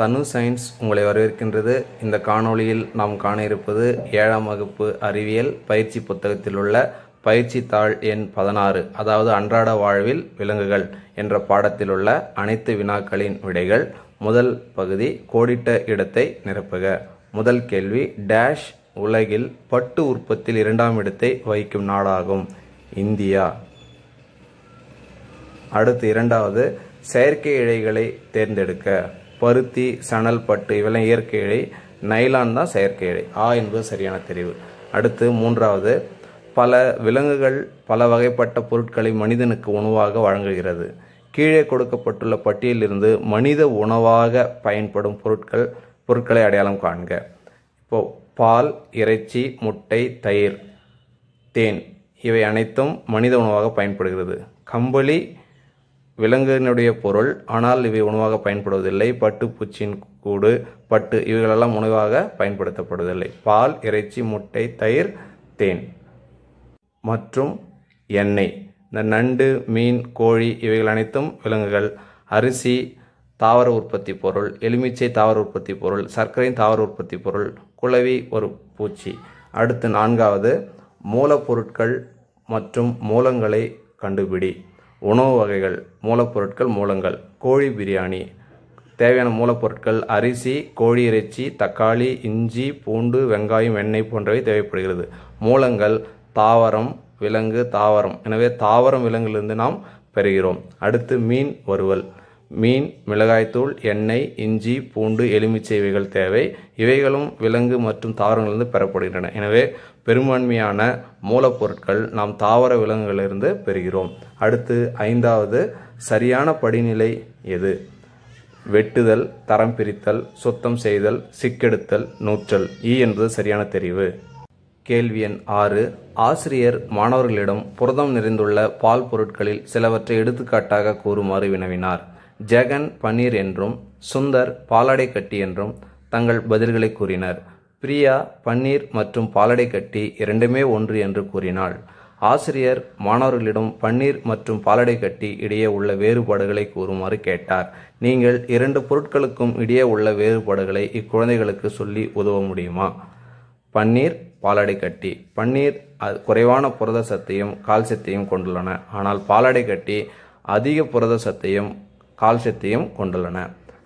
தனு சயின்ஸ் உங்களை வரவேற்கின்றது இந்த காணொளியில் நாம் காண இருப்பது ஏழாம் வகுப்பு அறிவியல் பயிற்சி புத்தகத்தில் உள்ள பயிற்சி தாள் எண் பதினாறு அதாவது அன்றாட வாழ்வில் விலங்குகள் என்ற பாடத்தில் உள்ள அனைத்து வினாக்களின் விடைகள் முதல் பகுதி கோடிட்ட இடத்தை நிரப்புக முதல் கேள்வி டேஷ் உலகில் பட்டு உற்பத்தியில் இரண்டாம் இடத்தை வகிக்கும் நாடாகும் இந்தியா அடுத்து இரண்டாவது செயற்கை இழைகளை தேர்ந்தெடுக்க பருத்தி சணல் பட்டு இவெல்லாம் இயற்கை இழை நைலான் தான் செயற்கை இழை ஆ என்பது சரியான தெரிவு அடுத்து மூன்றாவது பல விலங்குகள் பல வகைப்பட்ட பொருட்களை மனிதனுக்கு உணவாக வழங்குகிறது கீழே கொடுக்கப்பட்டுள்ள பட்டியலிருந்து மனித உணவாக பயன்படும் பொருட்கள் பொருட்களை அடையாளம் காண்க இப்போது பால் இறைச்சி முட்டை தயிர் தேன் இவை அனைத்தும் மனித உணவாக பயன்படுகிறது கம்பளி விலங்கினுடைய பொருள் ஆனால் இவை உணவாக பயன்படுவதில்லை பட்டு பூச்சியின் கூடு பட்டு இவைகளெல்லாம் உணவாக பயன்படுத்தப்படுவதில்லை பால் இறைச்சி முட்டை தயிர் தேன் மற்றும் எண்ணெய் இந்த நண்டு மீன் கோழி இவைகள் அனைத்தும் விலங்குகள் அரிசி தாவர உற்பத்தி பொருள் எலுமிச்சை தாவர உற்பத்தி பொருள் சர்க்கரையின் தாவர உற்பத்தி பொருள் குளவி ஒரு பூச்சி அடுத்து நான்காவது மூலப்பொருட்கள் மற்றும் மூலங்களை கண்டுபிடி உணவு வகைகள் மூலப்பொருட்கள் மூலங்கள் கோழி பிரியாணி தேவையான மூலப்பொருட்கள் அரிசி கோழி இறைச்சி தக்காளி இஞ்சி பூண்டு வெங்காயம் எண்ணெய் போன்றவை தேவைப்படுகிறது மூலங்கள் தாவரம் விலங்கு தாவரம் எனவே தாவரம் விலங்கிலிருந்து நாம் பெறுகிறோம் அடுத்து மீன் வருவல் மீன் மிளகாய்த்தூள் எண்ணெய் இஞ்சி பூண்டு எலுமிச்சை இவைகள் தேவை இவைகளும் விலங்கு மற்றும் தாவரங்களிலிருந்து பெறப்படுகின்றன எனவே பெரும்பான்மையான மூலப்பொருட்கள் நாம் தாவர விலங்குகளிலிருந்து பெறுகிறோம் அடுத்து ஐந்தாவது சரியான படிநிலை எது வெட்டுதல் தரம் பிரித்தல் சுத்தம் செய்தல் சிக்கெடுத்தல் நூற்றல் ஈ என்பது சரியான தெரிவு கேள்வி எண் ஆறு ஆசிரியர் மாணவர்களிடம் புரதம் நிறைந்துள்ள பால் பொருட்களில் சிலவற்றை எடுத்துக்காட்டாக கூறுமாறு வினவினார் ஜெகன் பன்னீர் என்றும் சுந்தர் பாலாடை கட்டி என்றும் தங்கள் பதில்களை கூறினர் பிரியா பன்னீர் மற்றும் பாலடை கட்டி இரண்டுமே ஒன்று என்று கூறினாள் ஆசிரியர் மாணவர்களிடம் பன்னீர் மற்றும் பாலடை கட்டி இடையே உள்ள வேறுபாடுகளை கூறுமாறு கேட்டார் நீங்கள் இரண்டு பொருட்களுக்கும் இடையே உள்ள வேறுபாடுகளை இக்குழந்தைகளுக்கு சொல்லி உதவ முடியுமா பன்னீர் பாலடை கட்டி பன்னீர் குறைவான புரத சத்தையும் கால்சியத்தையும் கொண்டுள்ளன ஆனால் பாலடை கட்டி அதிக புரத சத்தையும் கால்சியத்தையும் கொண்டுள்ளன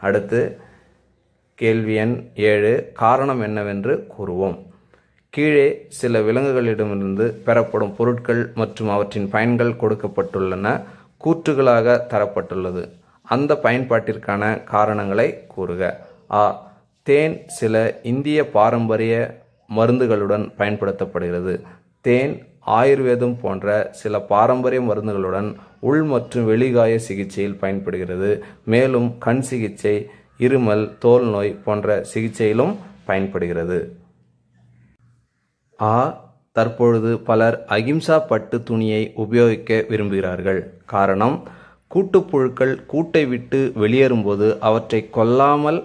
அடுத்து கேள்வி எண் ஏழு காரணம் என்னவென்று கூறுவோம் கீழே சில விலங்குகளிடமிருந்து பெறப்படும் பொருட்கள் மற்றும் அவற்றின் பயன்கள் கொடுக்கப்பட்டுள்ளன கூற்றுகளாக தரப்பட்டுள்ளது அந்த பயன்பாட்டிற்கான காரணங்களை கூறுக ஆ தேன் சில இந்திய பாரம்பரிய மருந்துகளுடன் பயன்படுத்தப்படுகிறது தேன் ஆயுர்வேதம் போன்ற சில பாரம்பரிய மருந்துகளுடன் உள் மற்றும் வெளிகாய சிகிச்சையில் பயன்படுகிறது மேலும் கண் சிகிச்சை இருமல் தோல் நோய் போன்ற சிகிச்சையிலும் பயன்படுகிறது ஆ தற்பொழுது பலர் அகிம்சா பட்டு துணியை உபயோகிக்க விரும்புகிறார்கள் காரணம் கூட்டுப்புழுக்கள் கூட்டை விட்டு வெளியேறும்போது அவற்றை கொல்லாமல்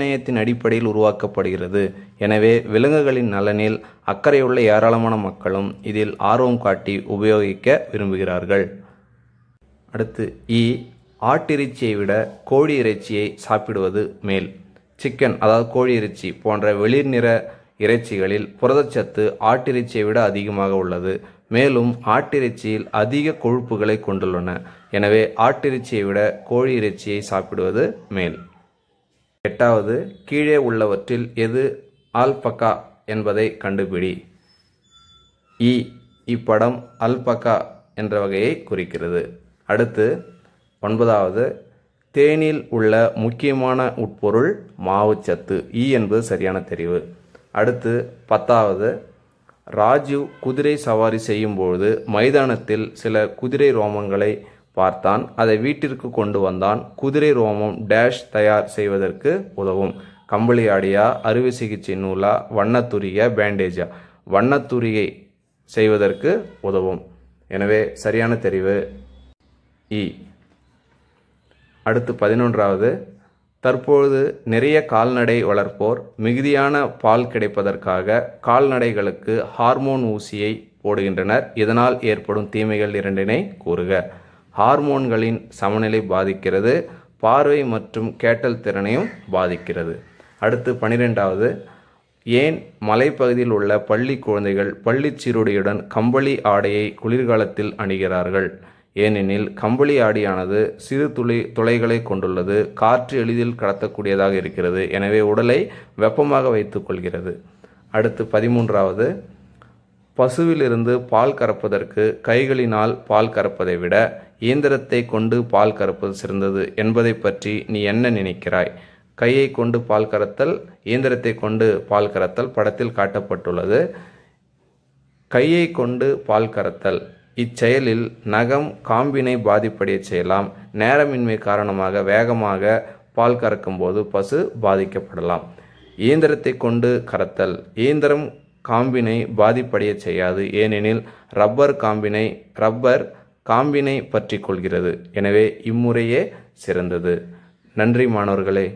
நேயத்தின் அடிப்படையில் உருவாக்கப்படுகிறது எனவே விலங்குகளின் நலனில் அக்கறையுள்ள ஏராளமான மக்களும் இதில் ஆர்வம் காட்டி உபயோகிக்க விரும்புகிறார்கள் அடுத்து இ ஆட்டிறைச்சியை விட கோழி இறைச்சியை சாப்பிடுவது மேல் சிக்கன் அதாவது கோழி இறைச்சி போன்ற வெளிர் நிற இறைச்சிகளில் புரதச்சத்து ஆட்டிறைச்சியை விட அதிகமாக உள்ளது மேலும் ஆட்டிறைச்சியில் அதிக கொழுப்புகளை கொண்டுள்ளன எனவே ஆட்டிறைச்சியை விட கோழி இறைச்சியை சாப்பிடுவது மேல் எட்டாவது கீழே உள்ளவற்றில் எது ஆல்பக்கா என்பதை கண்டுபிடி இ இப்படம் அல்பக்கா என்ற வகையை குறிக்கிறது அடுத்து ஒன்பதாவது தேனில் உள்ள முக்கியமான உட்பொருள் மாவுச்சத்து இ என்பது சரியான தெரிவு அடுத்து பத்தாவது ராஜீவ் குதிரை சவாரி செய்யும்போது மைதானத்தில் சில குதிரை ரோமங்களை பார்த்தான் அதை வீட்டிற்கு கொண்டு வந்தான் குதிரை ரோமம் டேஷ் தயார் செய்வதற்கு உதவும் கம்பளி ஆடியா அறுவை சிகிச்சை நூலா வண்ணத்துரிய பேண்டேஜா வண்ணத்துரியை செய்வதற்கு உதவும் எனவே சரியான தெரிவு இ அடுத்து பதினொன்றாவது தற்பொழுது நிறைய கால்நடை வளர்ப்போர் மிகுதியான பால் கிடைப்பதற்காக கால்நடைகளுக்கு ஹார்மோன் ஊசியை போடுகின்றனர் இதனால் ஏற்படும் தீமைகள் இரண்டினை கூறுக ஹார்மோன்களின் சமநிலை பாதிக்கிறது பார்வை மற்றும் கேட்டல் திறனையும் பாதிக்கிறது அடுத்து பனிரெண்டாவது ஏன் மலைப்பகுதியில் உள்ள பள்ளி குழந்தைகள் பள்ளி சீருடையுடன் கம்பளி ஆடையை குளிர்காலத்தில் அணிகிறார்கள் ஏனெனில் கம்பளி ஆடியானது சிறு துளி துளைகளை கொண்டுள்ளது காற்று எளிதில் கடத்தக்கூடியதாக இருக்கிறது எனவே உடலை வெப்பமாக வைத்துக்கொள்கிறது அடுத்து பதிமூன்றாவது பசுவிலிருந்து பால் கறப்பதற்கு கைகளினால் பால் கறப்பதை விட இயந்திரத்தை கொண்டு பால் கறப்பது சிறந்தது என்பதை பற்றி நீ என்ன நினைக்கிறாய் கையை கொண்டு பால் கறத்தல் இயந்திரத்தை கொண்டு பால் கறத்தல் படத்தில் காட்டப்பட்டுள்ளது கையை கொண்டு பால் கறத்தல் இச்செயலில் நகம் காம்பினை பாதிப்படைய செய்யலாம் நேரமின்மை காரணமாக வேகமாக பால் கறக்கும் போது பசு பாதிக்கப்படலாம் இயந்திரத்தை கொண்டு கறத்தல் இயந்திரம் காம்பினை பாதிப்படைய செய்யாது ஏனெனில் ரப்பர் காம்பினை ரப்பர் காம்பினை பற்றி கொள்கிறது எனவே இம்முறையே சிறந்தது நன்றி மாணவர்களே